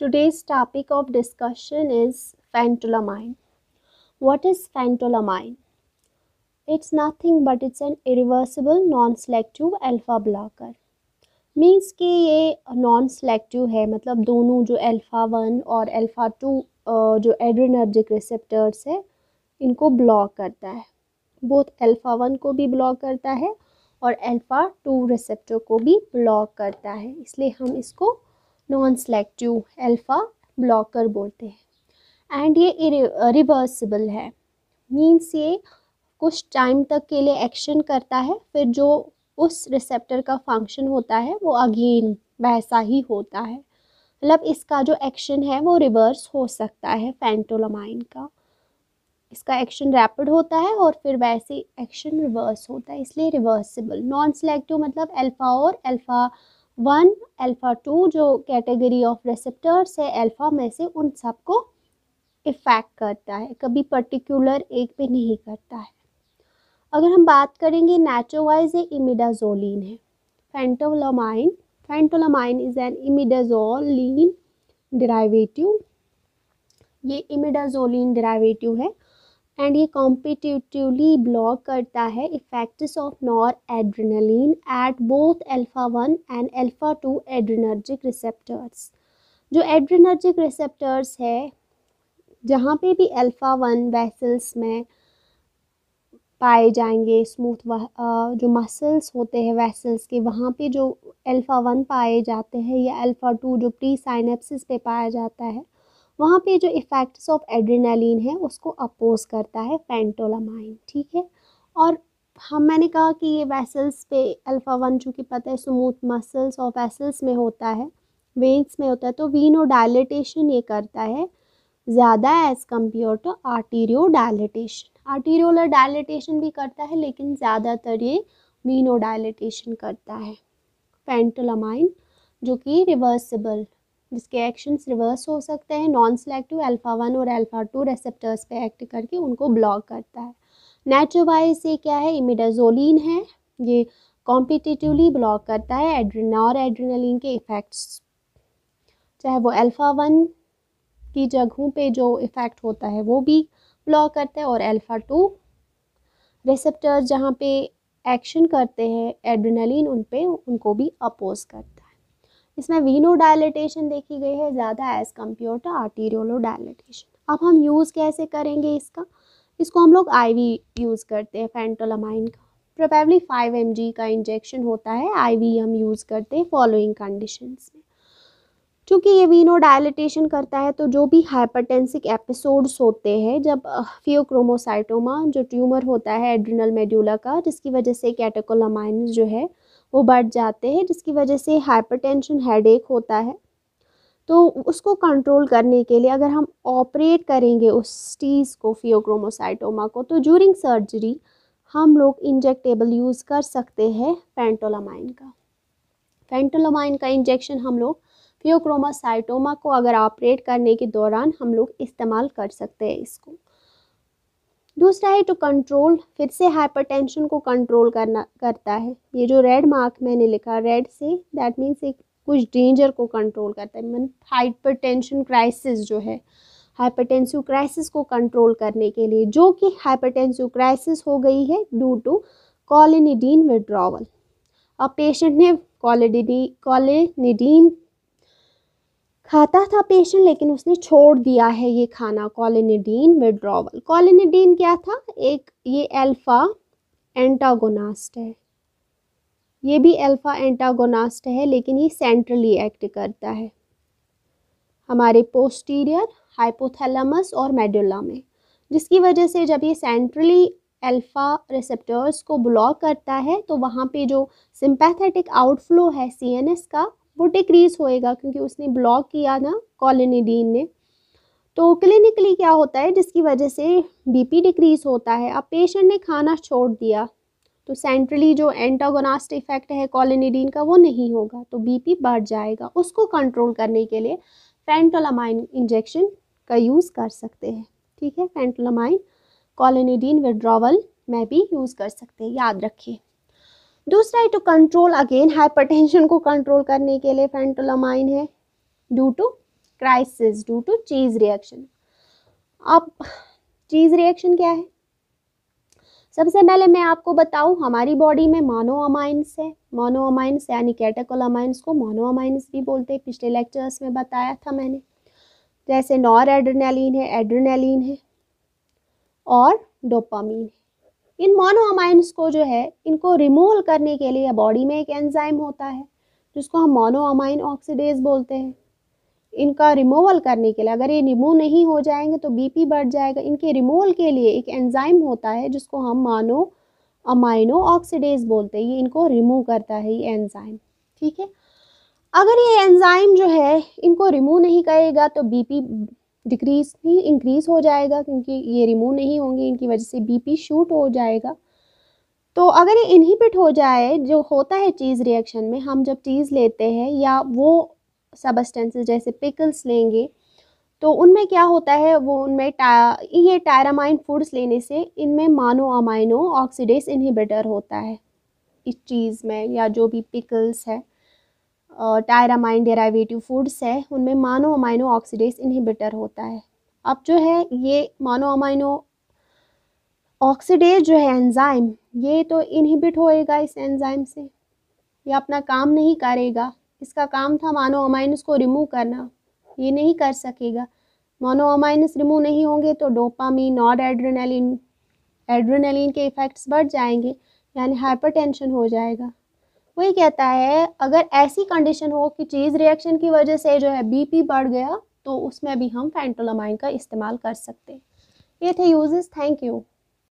Today's topic of discussion is phentolamine. What is phentolamine? It's nothing but it's an irreversible non-selective alpha blocker. Means कि ये non selective है मतलब दोनों जो alpha one और alpha two जो adrenergic receptors है इनको ब्लॉक करता है बोथ अल्फ़ा वन को भी ब्लॉक करता है और अल्फ़ा टू रिसेप्टर को भी ब्लॉक करता है इसलिए हम इसको नॉन सेलेक्टिव अल्फ़ा ब्लॉकर बोलते हैं एंड ये रिवर्सिबल है मीन्स ये कुछ टाइम तक के लिए एक्शन करता है फिर जो उस रिसेप्टर का फंक्शन होता है वो अगेन वैसा ही होता है मतलब इसका जो एक्शन है वो रिवर्स हो सकता है फैंटोलामाइन का इसका एक्शन रैपिड होता है और फिर वैसे एक्शन रिवर्स होता है इसलिए रिवर्सिबल नॉन सेलेक्टिव मतलब अल्फ़ा और अल्फ़ा वन अल्फ़ा टू जो कैटेगरी ऑफ रिसेप्टर्स है अल्फ़ा में से उन सबको इफ़ेक्ट करता है कभी पर्टिकुलर एक पे नहीं करता है अगर हम बात करेंगे नेचोवाइज ये इमिडाजोलिन है phentolamine phentolamine is an imidazoline derivative ये इमिडाजोलिन डिराइवेटिव है एंड ये कॉम्पिटिटिवली ब्लॉक करता है effects of noradrenaline at both alpha one and alpha two adrenergic receptors जो एड्रेनर्जिक रिसेप्टर्स है जहाँ पे भी एल्फ़ा वन वेसल्स में पाए जाएंगे स्मूथ जो मसल्स होते हैं वेसल्स के वहाँ पे जो एल्फ़ा वन पाए जाते हैं या अल्फ़ा टू जो प्री साइनेप्सिस पे पाया जाता है वहाँ पे जो इफ़ेक्ट्स ऑफ एड्रेनालिन है उसको अपोज करता है फेंटोलामाइन ठीक है और हम मैंने कहा कि ये वेसल्स पे अल्फ़ा वन चूँकि पता है स्मूथ मसल्स और वेसल्स में होता है वेन्स में होता है तो वीनो डायलिटेशन ये करता है ज़्यादा as compare to arterio dilatation arteriolar dilatation भी करता है लेकिन ज़्यादातर ये वीनो डायलिटेशन करता है फेंटोलामाइन जो कि रिवर्सिबल जिसके एक्शंस रिवर्स हो सकते हैं नॉन सेलेक्टिव अल्फ़ा वन और अल्फ़ा टू रेसेप्टर्स पे एक्ट करके उनको ब्लॉक करता है नेट्रोवाइज ये क्या है इमिडाजोलिन है ये कॉम्पिटिटिवली ब्लॉक करता है एड्रिन और एड्रिनलिन के इफ़ेक्ट्स चाहे वो अल्फ़ा वन की जगहों पे जो इफ़ेक्ट होता है वो भी ब्लॉक करता है और अल्फ़ा टू रिसेप्टर जहाँ पे एक्शन करते हैं एड्रिनलिन उन पर उनको भी अपोज करते हैं इसमें वीनो डायलिटेशन देखी गई है ज़्यादा as compare to arteriolar dilatation अब हम यूज़ कैसे करेंगे इसका इसको हम लोग आई यूज़ करते हैं फेंटोलामाइन का प्रोबेबली फाइव एम का इंजेक्शन होता है आई हम यूज़ करते हैं फॉलोइंग कंडीशंस में क्योंकि ये वीनो डायलिटेशन करता है तो जो भी हाइपरटेंसिक एपिसोड्स होते हैं जब फियोक्रोमोसाइटोमा जो ट्यूमर होता है एड्रिनल मेड्यूला का जिसकी वजह से कैटेकोलामाइन जो है वो बढ़ जाते हैं जिसकी वजह से हाइपरटेंशन हेडेक होता है तो उसको कंट्रोल करने के लिए अगर हम ऑपरेट करेंगे उस चीज़ को फियोक्रोमोसाइटोमा को तो जूरिंग सर्जरी हम लोग इंजेक्टेबल यूज़ कर सकते हैं पेंटोलामाइन का फेंटोलामाइन का इंजेक्शन हम लोग फियोक्रोमोसाइटोमा को अगर ऑपरेट करने के दौरान हम लोग इस्तेमाल कर सकते हैं इसको दूसरा है टू कंट्रोल फिर से हाइपरटेंशन को कंट्रोल करना करता है ये जो रेड मार्क मैंने लिखा रेड से दैट मीन्स एक कुछ डेंजर को कंट्रोल करता है मन हाइपरटेंशन क्राइसिस जो है हाइपरटेंसिव क्राइसिस को कंट्रोल करने के लिए जो कि हाइपरटेंसिव क्राइसिस हो गई है ड्यू टू कॉलिनिडीन विड्रॉवल अब पेशेंट ने कॉलिडी कॉलिनिडीन खाता था पेशेंट लेकिन उसने छोड़ दिया है ये खाना कॉलिनिडीन विड्रॉवल कॉलिनिडीन क्या था एक ये अल्फ़ा एंटागोनास्ट है ये भी अल्फ़ा एंटागोनास्ट है लेकिन ये सेंट्रली एक्ट करता है हमारे पोस्टीरियर हाइपोथैलमस और मेडुला में जिसकी वजह से जब ये सेंट्रली अल्फ़ा रिसेप्टर्स को ब्लॉक करता है तो वहाँ पे जो सिंपैथेटिक आउटफ्लो है सीएनएस का वो डिक्रीज होएगा क्योंकि उसने ब्लॉक किया ना कॉलोनिडीन ने तो क्लिनिकली क्या होता है जिसकी वजह से बीपी डिक्रीज होता है अब पेशेंट ने खाना छोड़ दिया तो सेंट्रली जो एंटागोनास्ट इफेक्ट है कॉलोनिडीन का वो नहीं होगा तो बीपी बढ़ जाएगा उसको कंट्रोल करने के लिए फेंटोलामाइन इंजेक्शन का यूज़ कर सकते हैं ठीक है फेंटोलामाइन कॉलोनिडीन विड्रॉवल में भी यूज़ कर सकते हैं याद रखिए दूसरा है टू कंट्रोल अगेन हाइपरटेंशन को कंट्रोल करने के लिए फेंटोलामाइन है due to crisis due to cheese reaction अब चीज़ रिएक्शन क्या है सबसे पहले मैं आपको बताऊं हमारी बॉडी में मोनोअमाइंस है मोनोअमाइंस यानी कैटेकोलामाइंस को मोनोअमाइंस भी बोलते हैं पिछले लेक्चर्स में बताया था मैंने जैसे नॉर एड्रेनालिन है एड्रेनालिन है और डोपामीन है इन मोनोअमाइंस को जो है इनको रिमूव करने के लिए बॉडी में एक एंजाइम होता है जिसको हम मोनोअमाइन ऑक्सीडेज बोलते हैं इनका रिमूवल करने के लिए अगर ये रिमूव नहीं हो जाएंगे तो बीपी बढ़ जाएगा इनके रिमूवल के लिए एक एंजाइम होता है जिसको हम मानो अमाइनो ऑक्सीडेज बोलते हैं ये इनको रिमूव करता है ये एंजाइम ठीक है अगर ये एंजाइम जो है इनको रिमूव नहीं करेगा तो बीपी डिक्रीज ही इंक्रीज़ हो जाएगा क्योंकि ये रिमूव नहीं होंगे इनकी वजह से बीपी शूट हो जाएगा तो अगर ये इनहिबिट हो जाए जो होता है चीज़ रिएक्शन में हम जब चीज़ लेते हैं या वो सबस्टेंसेस जैसे पिकल्स लेंगे तो उनमें क्या होता है वो उनमें टा, ये टायरामाइन फूड्स लेने से इनमें मानो अमाइनो ऑक्सीडेस इनहिबिटर होता है इस चीज़ में या जो भी पिकल्स है टायरामाइन डेराइवेटिव फूड्स है उनमें मानो अमाइनो ऑक्सीडेस इनहिबिटर होता है अब जो है ये मानो अमाइनो ऑक्सीडेज जो है एंजाइम ये तो इनहिबिट होएगा इस एंजाइम से ये अपना काम नहीं करेगा इसका काम था मानो अमाइनस को रिमूव करना ये नहीं कर सकेगा मानो अमाइनस रिमूव नहीं होंगे तो डोपामीन नॉड एड्रेनलिन एड्रेनलिन के इफ़ेक्ट्स बढ़ जाएंगे यानी हाइपरटेंशन हो जाएगा वो ये कहता है अगर ऐसी कंडीशन हो कि चीज़ रिएक्शन की वजह से जो है बीपी बढ़ गया तो उसमें भी हम फैंटोलामाइन का इस्तेमाल कर सकते हैं ये थे यूजेस थैंक यू